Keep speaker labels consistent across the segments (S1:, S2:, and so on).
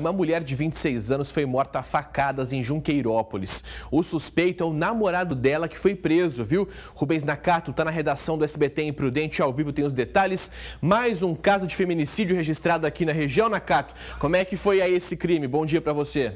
S1: Uma mulher de 26 anos foi morta a facadas em Junqueirópolis. O suspeito é o namorado dela que foi preso, viu? Rubens Nakato está na redação do SBT Imprudente, ao vivo tem os detalhes. Mais um caso de feminicídio registrado aqui na região, Nakato. Como é que foi aí esse crime? Bom dia para você.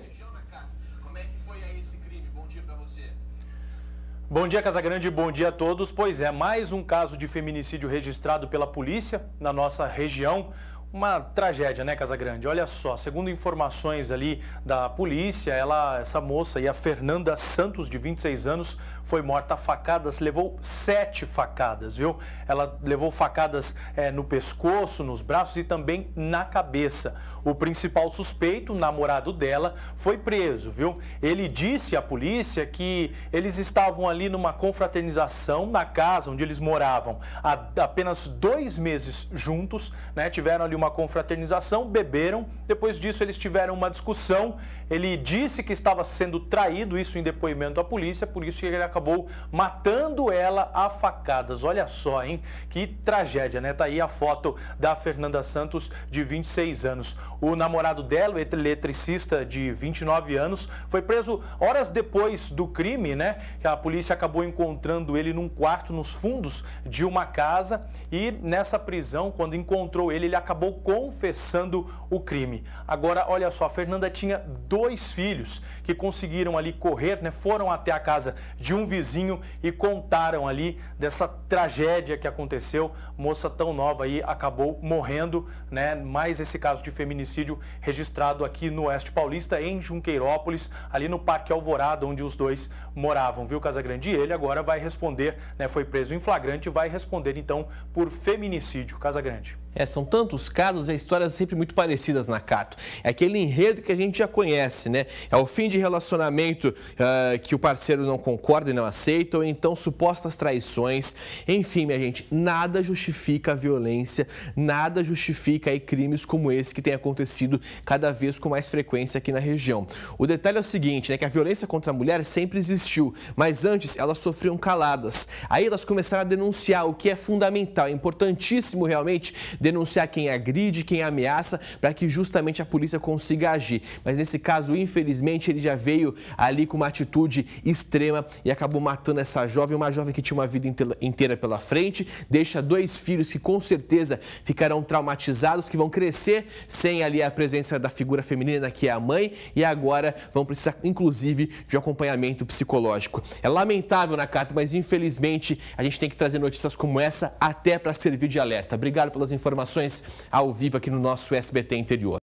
S2: Bom dia, Casagrande, bom dia a todos. Pois é, mais um caso de feminicídio registrado pela polícia na nossa região uma tragédia, né, Casagrande? Olha só, segundo informações ali da polícia, ela, essa moça e a Fernanda Santos, de 26 anos, foi morta a facadas, levou sete facadas, viu? Ela levou facadas é, no pescoço, nos braços e também na cabeça. O principal suspeito, o namorado dela, foi preso, viu? Ele disse à polícia que eles estavam ali numa confraternização na casa onde eles moravam há apenas dois meses juntos, né? Tiveram ali uma uma confraternização, beberam. Depois disso, eles tiveram uma discussão. Ele disse que estava sendo traído, isso em depoimento à polícia, por isso ele acabou matando ela a facadas. Olha só, hein? Que tragédia, né? Tá aí a foto da Fernanda Santos, de 26 anos. O namorado dela, o eletricista de 29 anos, foi preso horas depois do crime, né? A polícia acabou encontrando ele num quarto nos fundos de uma casa e nessa prisão, quando encontrou ele, ele acabou confessando o crime. Agora, olha só, a Fernanda tinha dois filhos que conseguiram ali correr, né? Foram até a casa de um vizinho e contaram ali dessa tragédia que aconteceu. Moça tão nova aí acabou morrendo, né? Mais esse caso de feminicídio registrado aqui no Oeste Paulista, em Junqueirópolis, ali no Parque Alvorada, onde os dois moravam, viu, Casagrande? E ele agora vai responder, né? Foi preso em flagrante e vai responder então por feminicídio, Casagrande.
S1: É, são tantos casos e é histórias sempre muito parecidas na Cato. É aquele enredo que a gente já conhece, né? É o fim de relacionamento uh, que o parceiro não concorda e não aceita, ou então supostas traições. Enfim, minha gente, nada justifica a violência, nada justifica aí, crimes como esse que tem acontecido cada vez com mais frequência aqui na região. O detalhe é o seguinte, né? Que a violência contra a mulher sempre existiu, mas antes elas sofriam caladas. Aí elas começaram a denunciar, o que é fundamental, importantíssimo realmente denunciar quem agride, quem ameaça, para que justamente a polícia consiga agir. Mas nesse caso, infelizmente, ele já veio ali com uma atitude extrema e acabou matando essa jovem, uma jovem que tinha uma vida inteira pela frente, deixa dois filhos que com certeza ficarão traumatizados, que vão crescer sem ali a presença da figura feminina que é a mãe e agora vão precisar inclusive de um acompanhamento psicológico. É lamentável, Nakata, mas infelizmente a gente tem que trazer notícias como essa até para servir de alerta. Obrigado pelas informações informações ao vivo aqui no nosso SBT Interior.